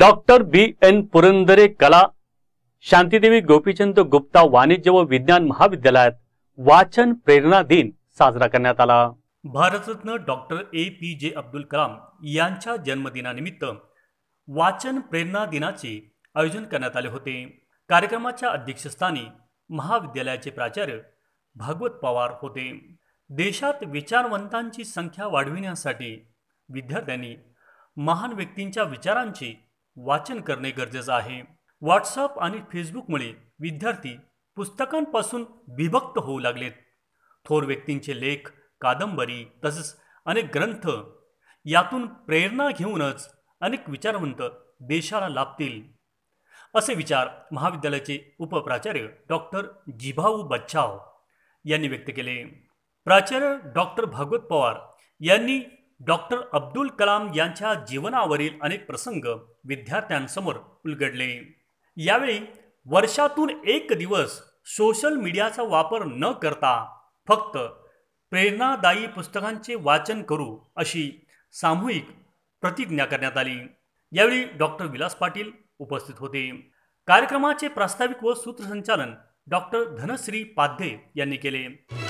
doctor बी N Purandare कला शांतीदेवी गोपीचंद गुप्ता वाणिज्य व विज्ञान महाविद्यालयात वाचन प्रेरणा दिन साजरा करण्यात आला भारतरत्न डॉक्टर ए पी जे अब्दुल कलाम यांच्या जन्मदिनानिमित्त वाचन प्रेरणा दिनाचे आयोजन करण्यात आले होते कार्यक्रमाच्या अध्यक्षस्थानी महाविद्यालयाचे प्राचार्य भागवत पवार होते देशात विचारवंतांची संख्या वाढविण्यासाठी विद्यार्थ्यांनी महान व्यक्तींच्या विचारांची वाचन करणे गरजेचं आहे व्हॉट्सअप आणि फेसबुकमुळे विद्यार्थी पुस्तकांपासून विभक्त होऊ लागलेत थोर व्यक्तींचे लेख कादंबरी तसेच अनेक ग्रंथ यातून प्रेरणा घेऊनच अनेक विचारवंत देशाला लाभतील असे विचार महाविद्यालयाचे उपप्राचार्य डॉक्टर जिभाऊ बच्छाव यांनी व्यक्त केले प्राचार्य डॉक्टर भागवत पवार यांनी डॉक्टर अब्दुल कलाम यांच्या जीवनावरील अनेक प्रसंग विद्यार्थ्यांसमोर उलगडले यावेळी वर्षातून एक दिवस सोशल मीडियाचा वापर न करता फक्त प्रेरणादायी पुस्तकांचे वाचन करू अशी सामूहिक प्रतिज्ञा करण्यात आली यावेळी डॉक्टर विलास पाटील उपस्थित होते कार्यक्रमाचे प्रास्ताविक व सूत्रसंचालन डॉक्टर धनश्री पाध्ये यांनी केले